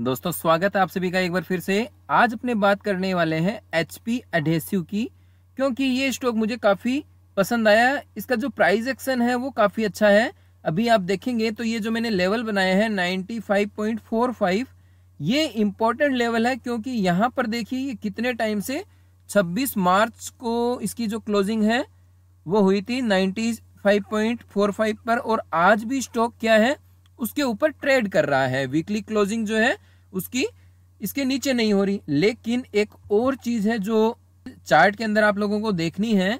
दोस्तों स्वागत है आप सभी का एक बार फिर से आज अपने बात करने वाले हैं एच पी एडेसिव की क्योंकि ये स्टॉक मुझे काफ़ी पसंद आया इसका जो प्राइस एक्शन है वो काफ़ी अच्छा है अभी आप देखेंगे तो ये जो मैंने लेवल बनाया है 95.45 ये इम्पोर्टेंट लेवल है क्योंकि यहाँ पर देखिए ये कितने टाइम से 26 मार्च को इसकी जो क्लोजिंग है वो हुई थी 95.45 पर और आज भी स्टॉक क्या है उसके ऊपर ट्रेड कर रहा है वीकली क्लोजिंग जो है उसकी इसके नीचे नहीं हो रही लेकिन एक और चीज है जो चार्ट के अंदर आप लोगों को देखनी है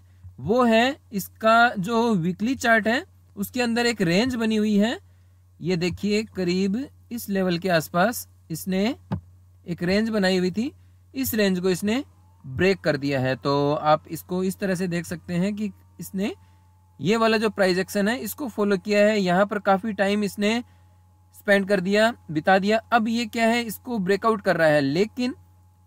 वो है इसका जो वीकली चार्ट है उसके अंदर एक रेंज बनी हुई है ये देखिए करीब इस लेवल के आसपास इसने एक रेंज बनाई हुई थी इस रेंज को इसने ब्रेक कर दिया है तो आप इसको इस तरह से देख सकते हैं कि इसने ये वाला जो प्राइज एक्शन है इसको फॉलो किया है यहाँ पर काफ़ी टाइम इसने स्पेंड कर दिया बिता दिया अब ये क्या है इसको ब्रेकआउट कर रहा है लेकिन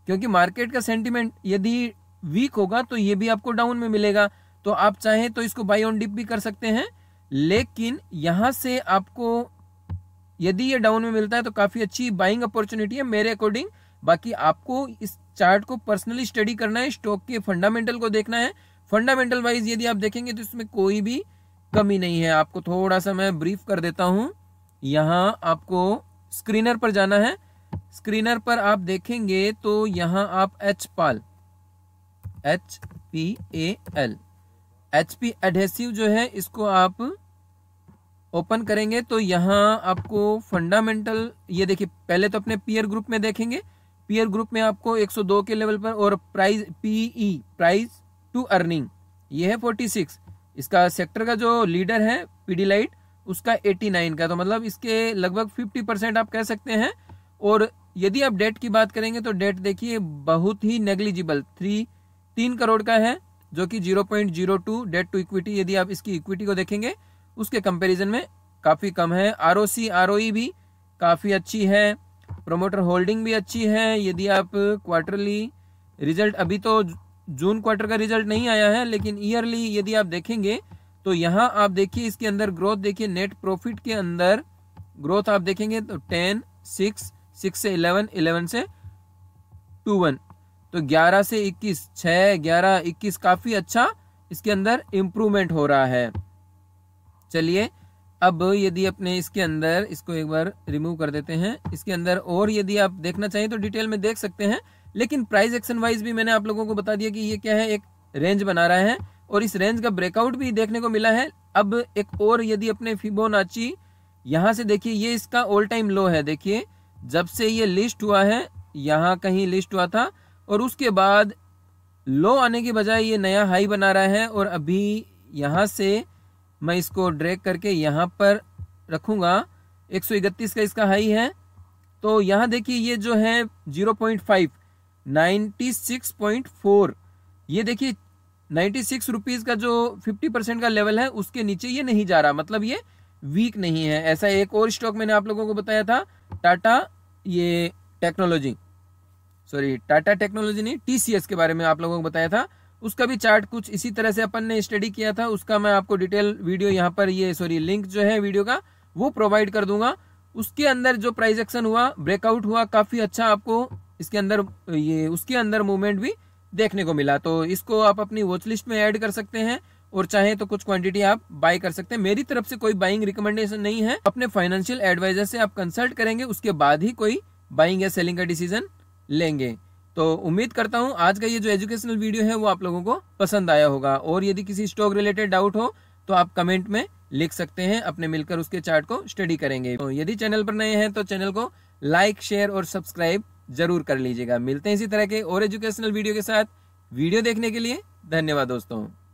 क्योंकि मार्केट का सेंटिमेंट यदि वीक होगा तो ये भी आपको डाउन में मिलेगा तो आप चाहें तो इसको बाई ऑन डिप भी कर सकते हैं लेकिन यहाँ से आपको यदि ये डाउन में मिलता है तो काफ़ी अच्छी बाइंग अपॉर्चुनिटी है मेरे अकॉर्डिंग बाकी आपको इस चार्ट को पर्सनली स्टडी करना है स्टॉक के फंडामेंटल को देखना है फंडामेंटल वाइज यदि आप देखेंगे तो इसमें कोई भी कमी नहीं है आपको थोड़ा सा मैं ब्रीफ कर देता हूं यहाँ आपको स्क्रीनर पर जाना है स्क्रीनर पर आप देखेंगे तो यहाँ आप एच पाल H P A L H P adhesive जो है इसको आप ओपन करेंगे तो यहाँ आपको फंडामेंटल ये देखिए पहले तो अपने पीयर ग्रुप में देखेंगे पीयर ग्रुप में आपको 102 के लेवल पर और price PE price to earning ये है फोर्टी सिक्स इसका सेक्टर का जो लीडर है पीडीलाइट उसका एटी नाइन का तो मतलब इसके लगभग फिफ्टी परसेंट आप कह सकते हैं और यदि आप डेट की बात करेंगे तो डेट देखिए बहुत ही नेग्लिजिबल थ्री तीन करोड़ का है जो कि zero point zero two debt to equity यदि आप इसकी इक्विटी को देखेंगे उसके कंपेरिजन में काफ़ी कम है R O C R O भी काफ़ी अच्छी है प्रोमोटर होल्डिंग भी अच्छी है यदि आप क्वार्टरली रिजल्ट अभी तो जून क्वार्टर का रिजल्ट नहीं आया है लेकिन ईयरली यदि आप देखेंगे तो यहाँ आप देखिए इसके अंदर ग्रोथ देखिए नेट प्रॉफिट के अंदर ग्रोथ आप देखेंगे तो टेन सिक्स सिक्स से इलेवन इलेवन से टू वन तो ग्यारह से इक्कीस छह ग्यारह इक्कीस काफ़ी अच्छा इसके अंदर इम्प्रूवमेंट हो रहा है चलिए अब यदि अपने इसके अंदर इसको एक बार रिमूव कर देते हैं इसके अंदर और यदि आप देखना चाहें तो डिटेल में देख सकते हैं लेकिन प्राइस एक्शन वाइज भी मैंने आप लोगों को बता दिया कि ये क्या है एक रेंज बना रहा है और इस रेंज का ब्रेकआउट भी देखने को मिला है अब एक और यदि अपने फिबोनाची यहाँ से देखिए ये इसका ऑल टाइम लो है देखिए जब से ये लिस्ट हुआ है यहाँ कहीं लिस्ट हुआ था और उसके बाद लो आने के बजाय ये नया हाई बना रहा है और अभी यहाँ से मैं इसको ड्रैग करके यहाँ पर रखूँगा एक का इसका हाई है तो यहाँ देखिए ये जो है जीरो 96.4 ये देखिए नाइन्टी सिक्स रुपीज़ का जो फिफ्टी परसेंट का लेवल है उसके नीचे ये नहीं जा रहा मतलब ये वीक नहीं है ऐसा एक और स्टॉक मैंने आप लोगों को बताया था टाटा ये टेक्नोलॉजी सॉरी टाटा टेक्नोलॉजी नहीं टीसीएस के बारे में आप लोगों को बताया था उसका भी चार्ट कुछ इसी तरह से अपन ने स्टडी किया था उसका मैं आपको डिटेल वीडियो यहाँ पर ये सॉरी लिंक जो है वीडियो का वो प्रोवाइड कर दूंगा उसके अंदर जो प्राइजेक्शन हुआ ब्रेकआउट हुआ काफ़ी अच्छा आपको इसके अंदर ये उसके अंदर मूवमेंट भी देखने को मिला तो इसको आप अपनी वॉच लिस्ट में ऐड कर सकते हैं और चाहे तो कुछ क्वांटिटी आप बाय कर सकते हैं मेरी तरफ से कोई बाइंग रिकमेंडेशन नहीं है अपने फाइनेंशियल एडवाइजर से आप कंसल्ट करेंगे उसके बाद ही कोई बाइंग या सेलिंग का डिसीजन लेंगे तो उम्मीद करता हूँ आज का ये जो एजुकेशनल वीडियो है वो आप लोगों को पसंद आया होगा और यदि किसी स्टॉक रिलेटेड डाउट हो तो आप कमेंट में लिख सकते हैं अपने मिलकर उसके चार्ट को स्टडी करेंगे तो यदि चैनल पर नए हैं तो चैनल को लाइक शेयर और सब्सक्राइब जरूर कर लीजिएगा मिलते हैं इसी तरह के और एजुकेशनल वीडियो के साथ वीडियो देखने के लिए धन्यवाद दोस्तों